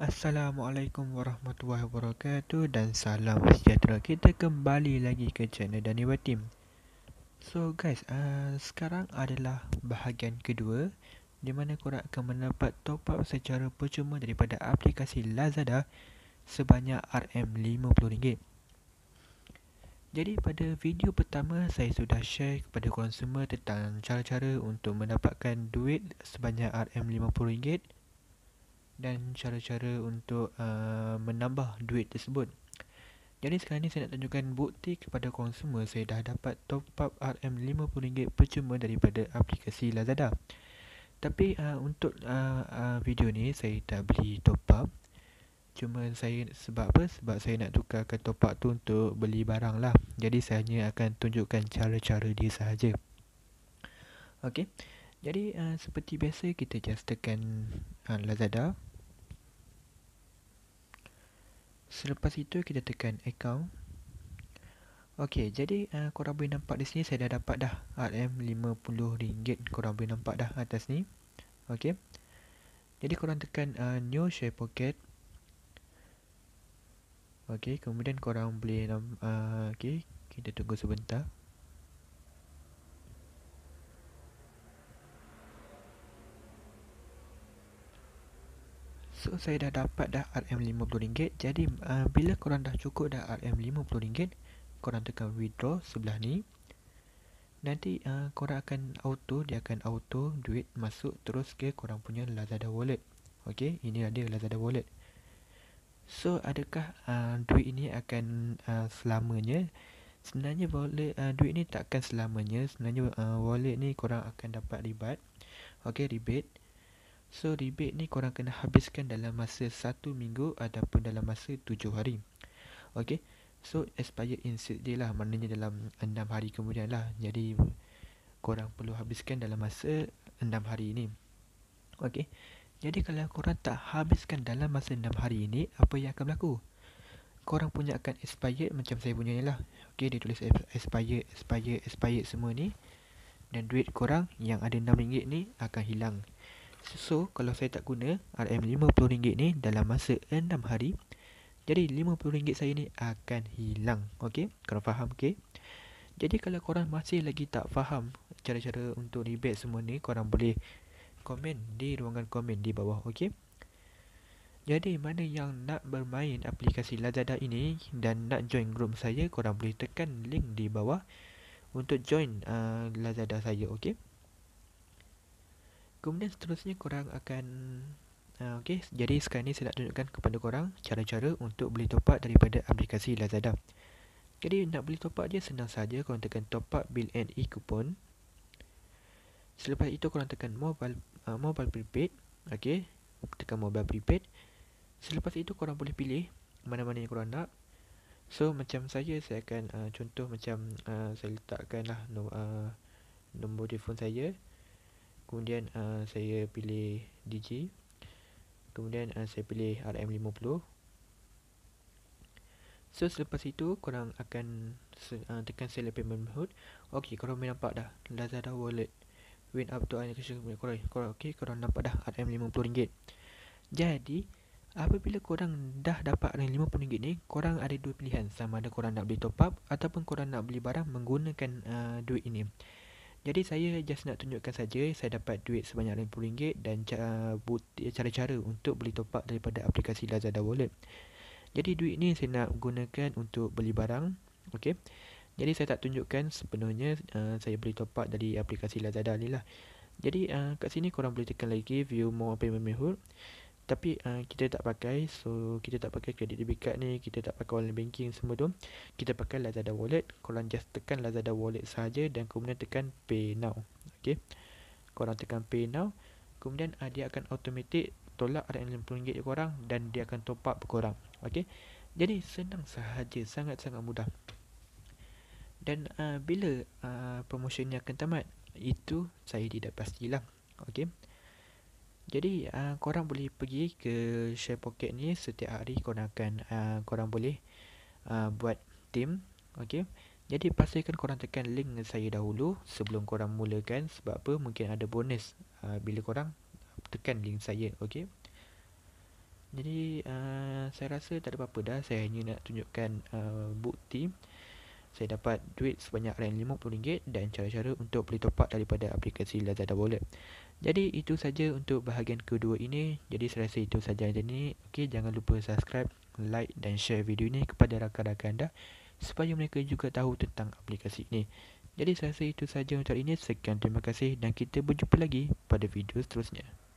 Assalamualaikum warahmatullahi wabarakatuh dan salam sejahtera. Kita kembali lagi ke channel Daniwa Team. So guys, uh, sekarang adalah bahagian kedua di mana korang akan mendapat top up secara percuma daripada aplikasi Lazada sebanyak RM50. Jadi pada video pertama saya sudah share kepada konsumer tentang cara-cara untuk mendapatkan duit sebanyak RM50 dan cara-cara untuk uh, menambah duit tersebut. Jadi sekarang ni saya nak tunjukkan bukti kepada konsumer saya dah dapat top up RM50 percuma daripada aplikasi Lazada. Tapi uh, untuk uh, uh, video ni saya tak beli top up. Cuma saya sebab apa? Sebab saya nak tukarkan top up tu untuk beli barang lah. Jadi saya hanya akan tunjukkan cara-cara dia sahaja. Okay. Jadi uh, seperti biasa kita just tekan uh, Lazada. Selepas itu kita tekan account Okey, jadi uh, eh, korang boleh nampak di sini saya dah dapat dah RM50 korang boleh nampak dah atas ni. Okey. Jadi korang tekan uh, new share pocket. Okey, kemudian korang boleh uh, eh, okey, kita tunggu sebentar. So saya dah dapat dah RM50 Jadi uh, bila korang dah cukup dah RM50 Korang tekan withdraw sebelah ni Nanti uh, korang akan auto Dia akan auto duit masuk terus ke korang punya Lazada Wallet Okay, ini ada Lazada Wallet So adakah uh, duit ini akan uh, selamanya Sebenarnya wallet uh, duit ni takkan selamanya Sebenarnya uh, wallet ni korang akan dapat rebate Okay, rebate So rebate ni korang kena habiskan dalam masa 1 minggu ataupun dalam masa 7 hari. Okay. So expire in 6 day lah. Maknanya dalam 6 hari kemudian lah. Jadi korang perlu habiskan dalam masa 6 hari ni. Okay. Jadi kalau korang tak habiskan dalam masa 6 hari ini, apa yang akan berlaku? Korang punya akan expire macam saya punya ni lah. Okay, dia tulis expire, expire, expire semua ni. Dan duit korang yang ada RM6 ni akan hilang. So, kalau saya tak guna RM50 ni dalam masa 6 hari, jadi RM50 saya ni akan hilang. Okey? Kalau faham, okey? Jadi, kalau korang masih lagi tak faham cara-cara untuk rebate semua ni, korang boleh komen di ruangan komen di bawah, okey? Jadi, mana yang nak bermain aplikasi Lazada ini dan nak join group saya, korang boleh tekan link di bawah untuk join uh, Lazada saya, okey? Kemudian seterusnya korang akan uh, ah, Okay, jadi sekarang ni saya nak tunjukkan kepada korang Cara-cara untuk beli top up daripada aplikasi Lazada Jadi nak beli top up dia senang saja Korang tekan top up bill and e-coupon Selepas itu korang tekan mobile uh, mobile prepaid okey, tekan mobile prepaid Selepas itu korang boleh pilih mana-mana yang korang nak So macam saya, saya akan uh, contoh macam uh, saya letakkan lah no, uh, nombor telefon saya kemudian uh, saya pilih DJ. kemudian uh, saya pilih RM50 so selepas itu korang akan uh, tekan select payment mode ok korang boleh nampak dah Lazada wallet Win up to korang, korang, Okay, korang nampak dah RM50 jadi apabila korang dah dapat RM50 ni korang ada dua pilihan sama ada korang nak beli top up ataupun korang nak beli barang menggunakan uh, duit ini jadi saya just nak tunjukkan saja saya dapat duit sebanyak RM50 dan cara-cara untuk beli top up daripada aplikasi Lazada Wallet. Jadi duit ni saya nak gunakan untuk beli barang. Okay. Jadi saya tak tunjukkan sepenuhnya uh, saya beli top up dari aplikasi Lazada ni lah. Jadi uh, kat sini korang boleh tekan lagi view more payment method tapi uh, kita tak pakai so kita tak pakai credit debit card ni kita tak pakai online banking semua tu kita pakai Lazada wallet korang just tekan Lazada wallet saja dan kemudian tekan pay now okey korang tekan pay now kemudian uh, dia akan automatic tolak RM60 korang dan dia akan top up korang okey jadi senang sahaja sangat-sangat mudah dan uh, bila uh, promotion ni akan tamat itu saya tidak pastilah okey jadi uh, korang boleh pergi ke share pocket ni setiap hari korang akan uh, korang boleh uh, buat team okay? Jadi pastikan korang tekan link saya dahulu sebelum korang mulakan sebab apa mungkin ada bonus uh, bila korang tekan link saya okay? Jadi uh, saya rasa tak ada apa-apa dah saya hanya nak tunjukkan uh, bukti uh, saya dapat duit sebanyak RM50 dan cara-cara untuk beli top up daripada aplikasi Lazada Wallet. Jadi itu saja untuk bahagian kedua ini. Jadi saya rasa itu saja hari ini. Okey, jangan lupa subscribe, like dan share video ini kepada rakan-rakan anda supaya mereka juga tahu tentang aplikasi ini. Jadi saya rasa itu saja untuk hari ini. Sekian terima kasih dan kita berjumpa lagi pada video seterusnya.